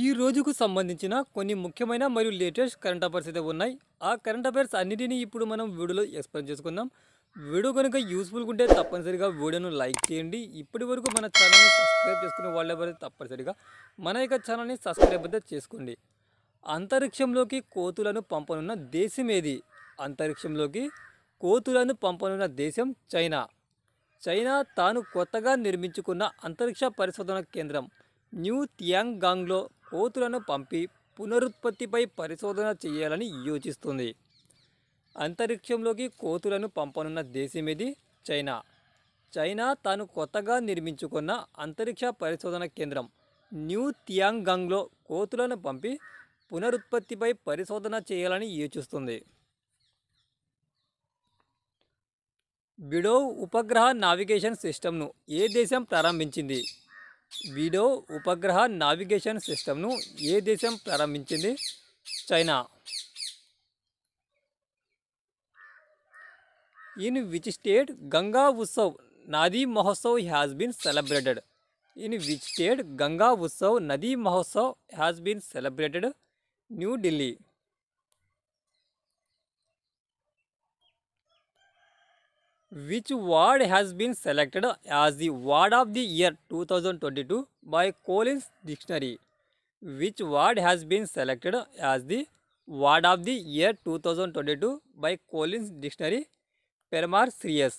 ఈ రోజుకు సంబంధించిన కొన్ని ముఖ్యమైన మరియు లేటెస్ట్ కరెంట్ అఫేర్స్ అయితే ఉన్నాయి ఆ కరెంట్ అఫైర్స్ అన్నిటినీ ఇప్పుడు మనం వీడియోలో ఎక్స్ప్లెయిన్ చేసుకుందాం వీడియో కనుక యూస్ఫుల్గా ఉంటే తప్పనిసరిగా వీడియోను లైక్ చేయండి ఇప్పటి వరకు మన ఛానల్ని సబ్స్క్రైబ్ చేసుకునే వాళ్ళెవరైతే తప్పనిసరిగా మన యొక్క ఛానల్ని సబ్స్క్రైబ్ అయితే చేసుకోండి అంతరిక్షంలోకి కోతులను పంపనున్న దేశం ఏది అంతరిక్షంలోకి కోతులను పంపనున్న దేశం చైనా చైనా తాను కొత్తగా నిర్మించుకున్న అంతరిక్ష పరిశోధన కేంద్రం న్యూ థియాంగాంగ్లో కోతులను పంపి పునరుత్పత్తిపై పరిశోధన చేయాలని యోచిస్తుంది అంతరిక్షంలోకి కోతులను పంపనున్న దేశమేది చైనా చైనా తాను కొత్తగా నిర్మించుకున్న అంతరిక్ష పరిశోధన కేంద్రం న్యూ థియాంగంగ్లో కోతులను పంపి పునరుత్పత్తిపై పరిశోధన చేయాలని యోచిస్తుంది బిడో ఉపగ్రహ నావిగేషన్ సిస్టమ్ను ఏ దేశం ప్రారంభించింది వీడో ఉపగ్రహ నావిగేషన్ సిస్టమ్ను ఏ దేశం ప్రారంభించింది China in which state Ganga Utsav Nadi Mahotsav has been celebrated in which state Ganga Utsav Nadi Mahotsav has been celebrated New Delhi which ward has been selected as the ward of the year 2022 by Collins Dictionary? Which ward has been selected as the word of the year 2022 by Collins Dictionary Permarcrius.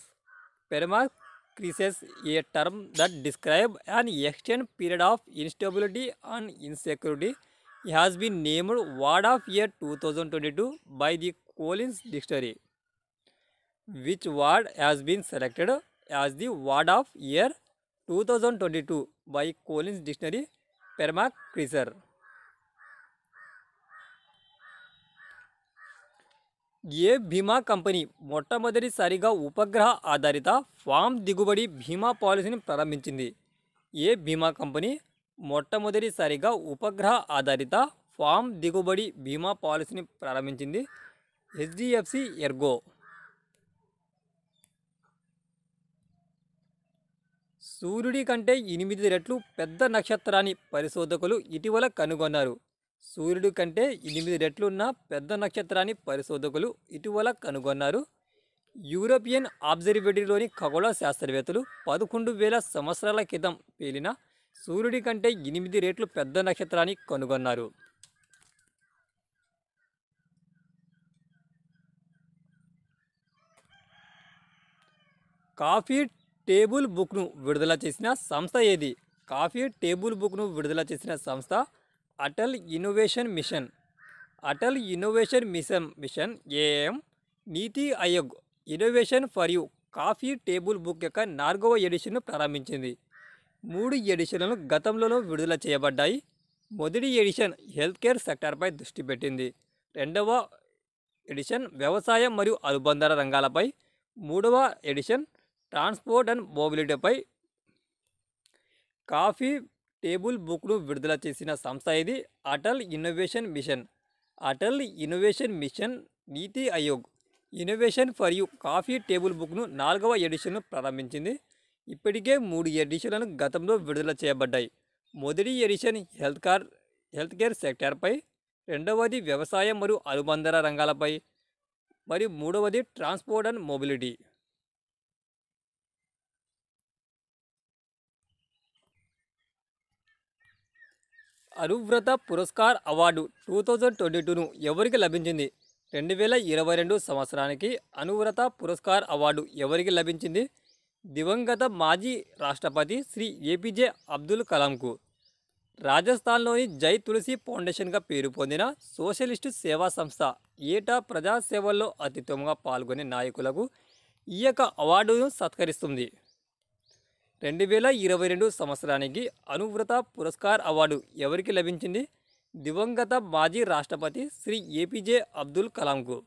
crisis, a term that describes an extended period of instability and insecurity. has been named word of year 2022 by the Collins Dictionary. Which word been selected as the word of year two thousand twenty two by Collins dictionary permacrisis ఏ భీమా company మొట్టమొదటిసారిగా ఉపగ్రహ ఆధారిత form దిగుబడి భీమా పాలసీని ప్రారంభించింది ఏ భీమా company మొట్టమొదటిసారిగా ఉపగ్రహ ఆధారిత ఫామ్ దిగుబడి భీమా పాలసీని ప్రారంభించింది హెచ్డిఎఫ్సి ఎర్గో సూర్యుడి కంటే ఎనిమిది రెట్లు పెద్ద నక్షత్రాన్ని పరిశోధకులు ఇటీవల కనుగొన్నారు సూర్యుడి కంటే ఎనిమిది రెట్లున్న పెద్ద నక్షత్రాన్ని పరిశోధకులు ఇటీవల కనుగొన్నారు యూరోపియన్ ఆబ్జర్వేటరీలోని ఖగోళ శాస్త్రవేత్తలు పదకొండు వేల సంవత్సరాల క్రితం పేలిన సూర్యుడి కంటే ఎనిమిది రెట్లు పెద్ద నక్షత్రాన్ని కనుగొన్నారు కాఫీ టేబుల్ బుక్ను విడుదల చేసిన సంస్థ ఏది కాఫీ టేబుల్ బుక్ను విడుదల చేసిన సంస్థ Atal innovation mission Atal innovation mission mission AIM NITI Aayog innovation for you coffee table book యొక్క నాలుగవ ఎడిషన్ను ప్రారంభించింది మూడు ఎడిషన్లను గతంలోనూ విడుదల చేయబడ్డాయి మొదటి ఎడిషన్ హెల్త్ కేర్ సెక్టార్పై దృష్టి పెట్టింది రెండవ ఎడిషన్ వ్యవసాయం మరియు అనుబంధ రంగాలపై మూడవ ఎడిషన్ ట్రాన్స్పోర్ట్ అండ్ మొబిలిటీపై కాఫీ టేబుల్ బుక్ను విడుదల చేసిన సంస్థ ఇది Atal innovation mission Atal innovation mission NITI Aayog innovation for you coffee table బుక్ను నాలుగవ ఎడిషన్ను ప్రారంభించింది ఇప్పటికే మూడు ఎడిషన్లను గతంలో విడుదల చేయబడ్డాయి మొదటి edition health car health care సెక్టార్పై రెండవది వ్యవసాయం మరియు అనుబంధ రంగాలపై మరియు మూడవది transport and mobility Anuvrat Puraskar award two thousand twenty టూను ఎవరికి లభించింది రెండు వేల ఇరవై రెండు సంవత్సరానికి అనువ్రత పురస్కార్ అవార్డు ఎవరికి లభించింది దివంగత మాజీ రాష్ట్రపతి శ్రీ ఏపీజే అబ్దుల్ కలాంకు రాజస్థాన్లోని జై తులసి ఫౌండేషన్గా పేరు పొందిన సోషలిస్టు సేవా సంస్థ ఏటా ప్రజాసేవల్లో అత్యుత్తమంగా పాల్గొనే నాయకులకు ఈ యొక్క అవార్డును సత్కరిస్తుంది రెండు వేల ఇరవై రెండు సంవత్సరానికి అనువ్రత పురస్కార్ అవార్డు ఎవరికి లభించింది దివంగత మాజీ రాష్ట్రపతి శ్రీ ఏపీజే అబ్దుల్ కలాంకు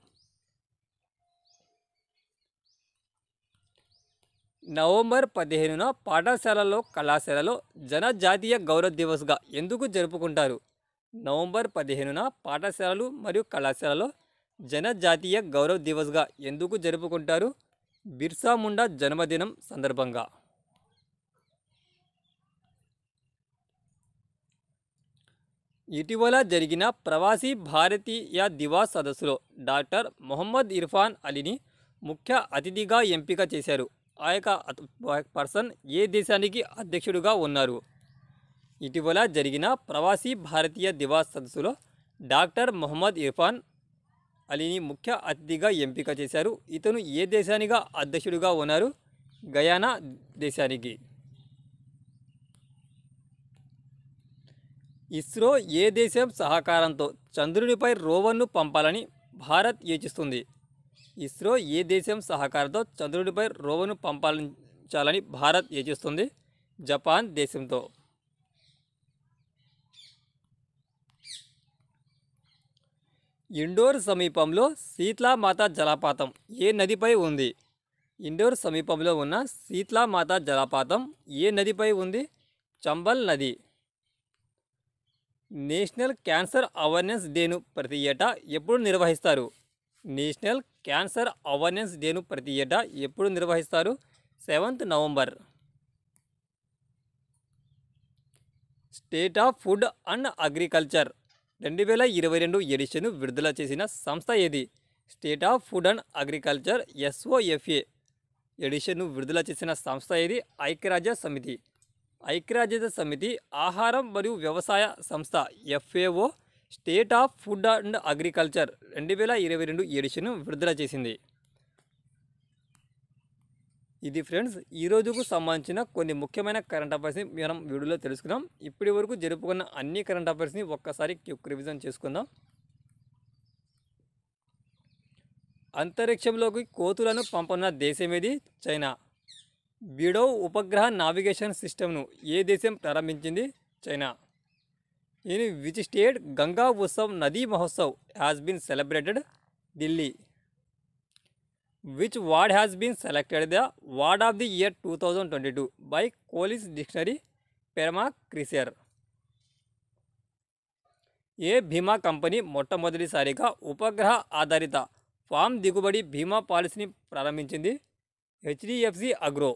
నవంబర్ పదిహేనున పాఠశాలలో కళాశాలలో జనజాతీయ గౌరవ దివస్గా ఎందుకు జరుపుకుంటారు నవంబర్ పదిహేనున పాఠశాలలు మరియు కళాశాలలో జనజాతీయ గౌరవ దివస్గా ఎందుకు జరుపుకుంటారు బిర్సా ముండా జన్మదినం సందర్భంగా ఇటీవల జరిగిన ప్రవాసీ భారతీయ దివాస్ సదస్సులో డాక్టర్ మొహమ్మద్ ఇర్ఫాన్ అలీని ముఖ్య అతిథిగా ఎంపిక చేశారు ఆ యొక్క పర్సన్ ఏ దేశానికి అధ్యక్షుడుగా ఉన్నారు ఇటీవల జరిగిన ప్రవాసీ భారతీయ దివాస్ సదస్సులో డాక్టర్ మొహమ్మద్ ఇర్ఫాన్ అలీని ముఖ్య అతిథిగా ఎంపిక చేశారు ఇతను ఏ దేశానిగా అధ్యక్షుడిగా ఉన్నారు గయానా దేశానికి ఇస్రో ఏ దేశం సహకారంతో చంద్రునిపై రోవర్ను పంపాలని భారత్ యోచిస్తుంది ఇస్రో ఏ దేశం సహకారంతో చంద్రునిపై రోవర్ను పంపాలించాలని భారత్ యోచిస్తుంది జపాన్ దేశంతో ఇండోర్ సమీపంలో శీతలామాత జలపాతం ఏ నదిపై ఉంది ఇండోర్ సమీపంలో ఉన్న శీతలామాత జలపాతం ఏ నదిపై ఉంది చంబల్ నది నేషనల్ క్యాన్సర్ అవర్నెన్స్ డేను ప్రతి ఏటా ఎప్పుడు నిర్వహిస్తారు నేషనల్ క్యాన్సర్ అవేర్నెస్ డేను ప్రతి ఏటా ఎప్పుడు నిర్వహిస్తారు seventh November state of food and agriculture రెండు వేల ఇరవై రెండు ఎడిషన్ విడుదల చేసిన సంస్థ ఏది state of food and agriculture SOFA ఎడిషన్ను విడుదల చేసిన సంస్థ ఏది ఐక్యరాజ్య సమితి ఐక్యరాజ్య సమితి ఆహారం మరియు వ్యవసాయ సంస్థ FAO state of food and agriculture రెండు వేల ఇరవై రెండు ఎడిషన్ విడుదల చేసింది ఇది ఫ్రెండ్స్ ఈరోజుకు సంబంధించిన కొన్ని ముఖ్యమైన కరెంట్ అఫైర్స్ని మనం వీడియోలో తెలుసుకున్నాం ఇప్పటి వరకు జరుపుకున్న అన్ని కరెంట్ అఫైర్స్ని ఒక్కసారి క్యూక్ రివిజన్ చేసుకుందాం అంతరిక్షంలోకి కోతులను పంపన్న దేశమేది చైనా విడో ఉపగ్రహ నావిగేషన్ సిస్టమ్ను ఏ దేశం ప్రారంభించింది China in which state Ganga Utsav Nadi Mahotsav has been celebrated Delhi which word has been selected the word of the year two thousand twenty two by Collins dictionary permacrisis ఏ భీమా కంపెనీ మొట్టమొదటిసారిగా ఉపగ్రహ ఆధారిత ఫామ్ దిగుబడి బీమా పాలసీని ప్రారంభించింది హెచ్డిఎఫ్సి అగ్రో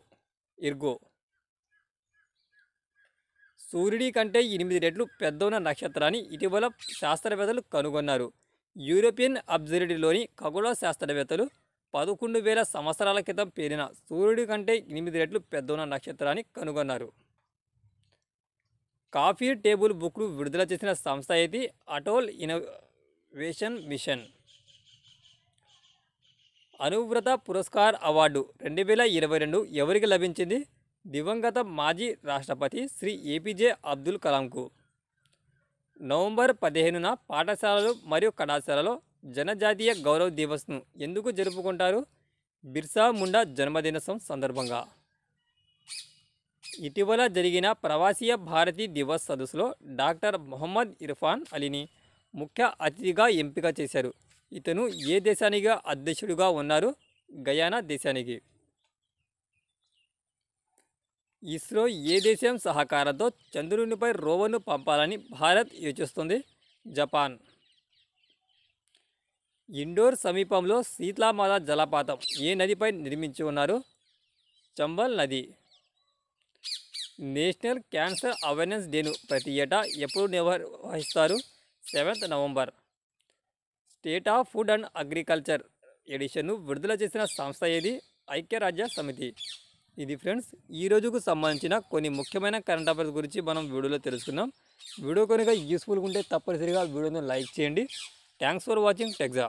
ఇర్గో సూర్యుడి కంటే ఎనిమిది రెట్లు పెద్ద ఉన్న నక్షత్రాన్ని ఇటీవల శాస్త్రవేత్తలు కనుగొన్నారు యూరోపియన్ అబ్జర్వేటరీలోని ఖగోళ శాస్త్రవేత్తలు పదకొండు వేల సంవత్సరాల క్రితం పేరిన సూర్యుడి కంటే ఎనిమిది రెట్లు పెద్ద ఉన్న నక్షత్రాన్ని కనుగొన్నారు కాఫీ టేబుల్ బుక్లు విడుదల చేసిన సంస్థ అయితే Atal innovation mission Anuvrat Puraskar award రెండు వేల ఇరవై రెండు ఎవరికి లభించింది దివంగత మాజీ రాష్ట్రపతి శ్రీ ఏపీజే అబ్దుల్ కలాంకు నవంబర్ పదిహేనున పాఠశాలలు మరియు కళాశాలలో జనజాతీయ గౌరవ దివస్ను ఎందుకు జరుపుకుంటారు బిర్సా ముండా జన్మదినోత్సవం సందర్భంగా ఇటీవల జరిగిన ప్రవాసీయ భారతీ దివస్ సదస్సులో డాక్టర్ మొహమ్మద్ ఇర్ఫాన్ అలీని ముఖ్య అతిథిగా ఎంపిక చేశారు ఇతను ఏ దేశానికి అధ్యక్షుడిగా ఉన్నారు గయానా దేశానికి ఇస్రో ఏ దేశం సహకారంతో చంద్రునిపై రోవర్ను పంపాలని భారత్ యోచిస్తుంది జపాన్ ఇండోర్ సమీపంలో శీతలామాల జలపాతం ఏ నదిపై నిర్మించి ఉన్నారు చంబల్ నది నేషనల్ క్యాన్సర్ అవేర్నెస్ డేను ప్రతి ఏటా ఎప్పుడు నిర్వహిస్తారు seventh November state of food and agriculture ఎడిషన్ను విడుదల చేసిన సంస్థ ఏది ఐక్యరాజ్య సమితి ఇది ఫ్రెండ్స్ ఈ రోజుకు సంబంధించిన కొన్ని ముఖ్యమైన కరెంట్ అఫైర్స్ గురించి మనం వీడియోలో తెలుసుకుందాం వీడియో కనుక యూస్ఫుల్గా ఉంటే తప్పనిసరిగా వీడియోను లైక్ చేయండి థ్యాంక్స్ ఫర్ వాచింగ్ టెక్జా